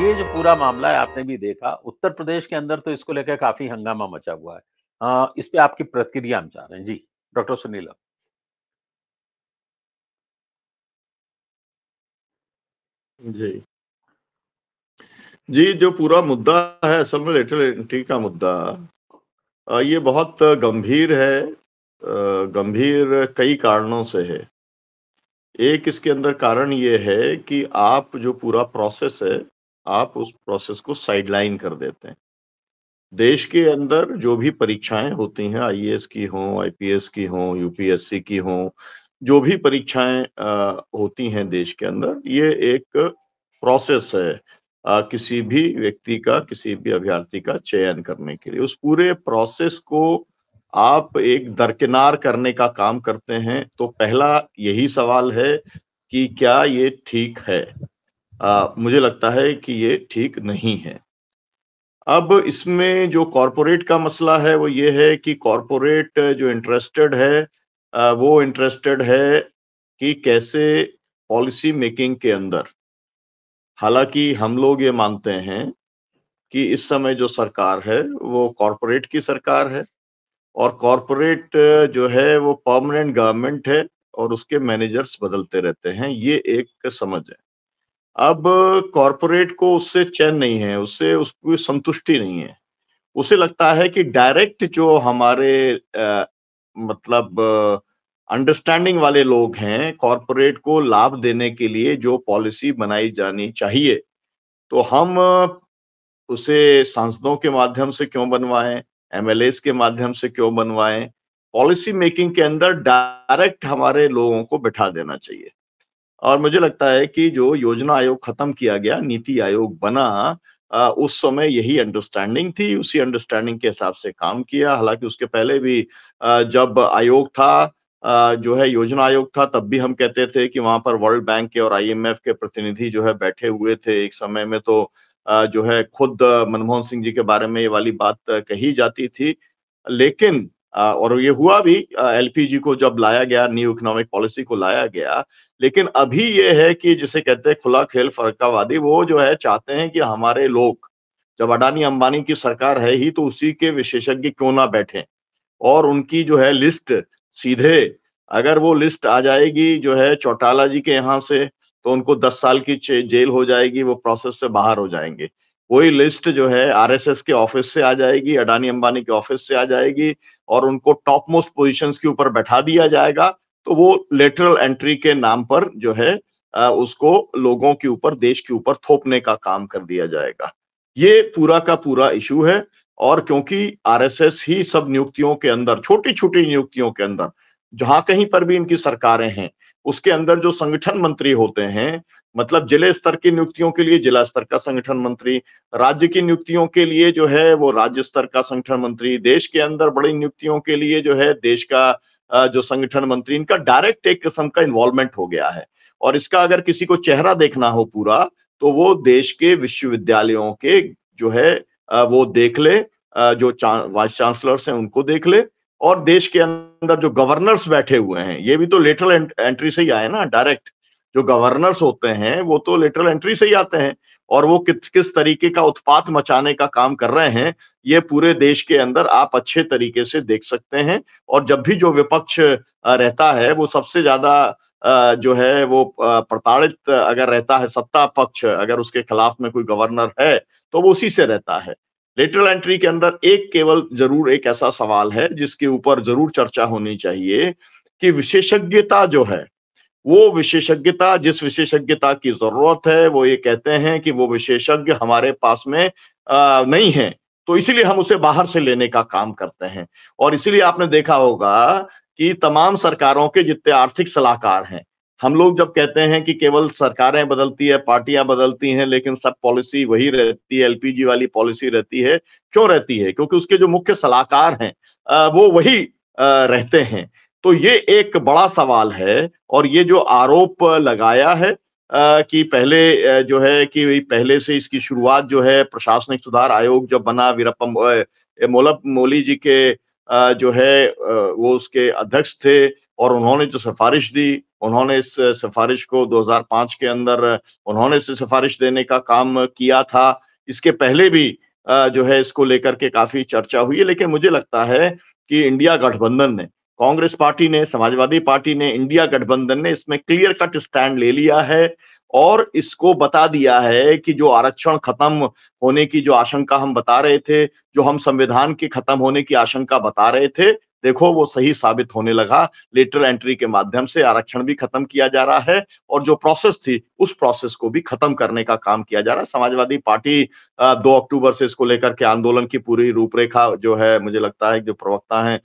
ये जो पूरा मामला है आपने भी देखा उत्तर प्रदेश के अंदर तो इसको लेकर काफी हंगामा मचा हुआ है आ, इस पे आपकी प्रतिक्रिया हम चाह रहे हैं जी डॉक्टर सुनील जी जी जो पूरा मुद्दा है असल में लेटर एंट्री का मुद्दा ये बहुत गंभीर है गंभीर कई कारणों से है एक इसके अंदर कारण ये है कि आप जो पूरा प्रोसेस है आप उस प्रोसेस को साइडलाइन कर देते हैं देश के अंदर जो भी परीक्षाएं होती हैं आईएएस की हो आईपीएस की हो यूपीएससी की हों जो भी परीक्षाएं होती हैं देश के अंदर ये एक प्रोसेस है आ, किसी भी व्यक्ति का किसी भी अभ्यर्थी का चयन करने के लिए उस पूरे प्रोसेस को आप एक दरकिनार करने का काम करते हैं तो पहला यही सवाल है कि क्या ये ठीक है आ, मुझे लगता है कि ये ठीक नहीं है अब इसमें जो कॉरपोरेट का मसला है वो ये है कि कॉरपोरेट जो इंटरेस्टेड है आ, वो इंटरेस्टेड है कि कैसे पॉलिसी मेकिंग के अंदर हालांकि हम लोग ये मानते हैं कि इस समय जो सरकार है वो कॉरपोरेट की सरकार है और कॉरपोरेट जो है वो परमानेंट गवर्नमेंट है और उसके मैनेजर्स बदलते रहते हैं ये एक समझ है अब कॉरपोरेट को उससे चैन नहीं है उससे उसकी संतुष्टि नहीं है उसे लगता है कि डायरेक्ट जो हमारे आ, मतलब अंडरस्टैंडिंग वाले लोग हैं कॉरपोरेट को लाभ देने के लिए जो पॉलिसी बनाई जानी चाहिए तो हम उसे सांसदों के माध्यम से क्यों बनवाएं एम के माध्यम से क्यों बनवाएं पॉलिसी मेकिंग के अंदर डायरेक्ट हमारे लोगों को बिठा देना चाहिए और मुझे लगता है कि जो योजना आयोग खत्म किया गया नीति आयोग बना आ, उस समय यही अंडरस्टैंडिंग थी उसी अंडरस्टैंडिंग के हिसाब से काम किया हालांकि उसके पहले भी आ, जब आयोग था आ, जो है योजना आयोग था तब भी हम कहते थे कि वहां पर वर्ल्ड बैंक के और आईएमएफ के प्रतिनिधि जो है बैठे हुए थे एक समय में तो जो है खुद मनमोहन सिंह जी के बारे में ये वाली बात कही जाती थी लेकिन और ये हुआ भी एलपीजी को जब लाया गया न्यू इकोनॉमिक पॉलिसी को लाया गया लेकिन अभी ये है कि जिसे कहते हैं खुला खेल फरकावादी वो जो है चाहते हैं कि हमारे लोग जब अडानी अंबानी की सरकार है ही तो उसी के विशेषज्ञ क्यों ना बैठे और उनकी जो है लिस्ट सीधे अगर वो लिस्ट आ जाएगी जो है चौटाला जी के यहाँ से तो उनको दस साल की जेल हो जाएगी वो प्रोसेस से बाहर हो जाएंगे वही लिस्ट जो है आरएसएस के ऑफिस से आ जाएगी अडानी अंबानी के ऑफिस से आ जाएगी और उनको टॉप मोस्ट पोजिशन के ऊपर बैठा दिया जाएगा तो वो लेटरल एंट्री के नाम पर जो है उसको लोगों के ऊपर देश के ऊपर थोपने का काम कर दिया जाएगा ये पूरा का पूरा इशू है और क्योंकि आरएसएस ही सब नियुक्तियों के अंदर छोटी छोटी नियुक्तियों के अंदर जहां कहीं पर भी इनकी सरकारें हैं उसके अंदर जो संगठन मंत्री होते हैं मतलब जिले स्तर की नियुक्तियों के लिए जिला स्तर का संगठन मंत्री राज्य की नियुक्तियों के लिए जो है वो राज्य स्तर का संगठन मंत्री देश के अंदर बड़ी नियुक्तियों के लिए जो है देश का जो संगठन मंत्री इनका डायरेक्ट एक किस्म का इन्वॉल्वमेंट हो गया है और इसका अगर किसी को चेहरा देखना हो पूरा तो वो देश के विश्वविद्यालयों के जो है वो देख ले जो वाइस चांसलर्स हैं उनको देख ले और देश के अंदर जो गवर्नर्स बैठे हुए हैं ये भी तो लेटरल एंट्री से ही आए ना डायरेक्ट जो गवर्नर्स होते हैं वो तो लेटरल एंट्री से ही आते हैं और वो किस किस तरीके का उत्पात मचाने का काम कर रहे हैं ये पूरे देश के अंदर आप अच्छे तरीके से देख सकते हैं और जब भी जो विपक्ष रहता है वो सबसे ज्यादा जो है वो प्रताड़ित अगर रहता है सत्ता पक्ष अगर उसके खिलाफ में कोई गवर्नर है तो वो उसी से रहता है लेटरल एंट्री के अंदर एक केवल जरूर एक ऐसा सवाल है जिसके ऊपर जरूर चर्चा होनी चाहिए कि विशेषज्ञता जो है वो विशेषज्ञता जिस विशेषज्ञता की जरूरत है वो ये कहते हैं कि वो विशेषज्ञ हमारे पास में आ, नहीं है तो इसीलिए हम उसे बाहर से लेने का काम करते हैं और इसीलिए आपने देखा होगा कि तमाम सरकारों के जितने आर्थिक सलाहकार हैं हम लोग जब कहते हैं कि केवल सरकारें बदलती है पार्टियां बदलती हैं लेकिन सब पॉलिसी वही रहती है एलपीजी वाली पॉलिसी रहती है क्यों रहती है क्योंकि उसके जो मुख्य सलाहकार हैं वो वही रहते हैं तो ये एक बड़ा सवाल है और ये जो आरोप लगाया है कि पहले जो है कि पहले से इसकी शुरुआत जो है प्रशासनिक सुधार आयोग जब बना वीरप्पम मोलप मोली जी के जो है वो उसके अध्यक्ष थे और उन्होंने जो सिफारिश दी उन्होंने इस सिफारिश को 2005 के अंदर उन्होंने इसे सिफारिश देने का काम किया था इसके पहले भी जो है इसको लेकर के काफी चर्चा हुई है लेकिन मुझे लगता है कि इंडिया गठबंधन ने कांग्रेस पार्टी ने समाजवादी पार्टी ने इंडिया गठबंधन ने इसमें क्लियर कट स्टैंड ले लिया है और इसको बता दिया है कि जो आरक्षण खत्म होने की जो आशंका हम बता रहे थे जो हम संविधान के खत्म होने की आशंका बता रहे थे देखो वो सही साबित होने लगा लेटर एंट्री के माध्यम से आरक्षण भी खत्म किया जा रहा है और जो प्रोसेस थी उस प्रोसेस को भी खत्म करने का काम किया जा रहा है समाजवादी पार्टी दो अक्टूबर से इसको लेकर के आंदोलन की पूरी रूपरेखा जो है मुझे लगता है जो प्रवक्ता है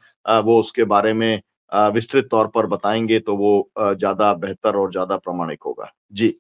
वो उसके बारे में विस्तृत तौर पर बताएंगे तो वो ज्यादा बेहतर और ज्यादा प्रमाणिक होगा जी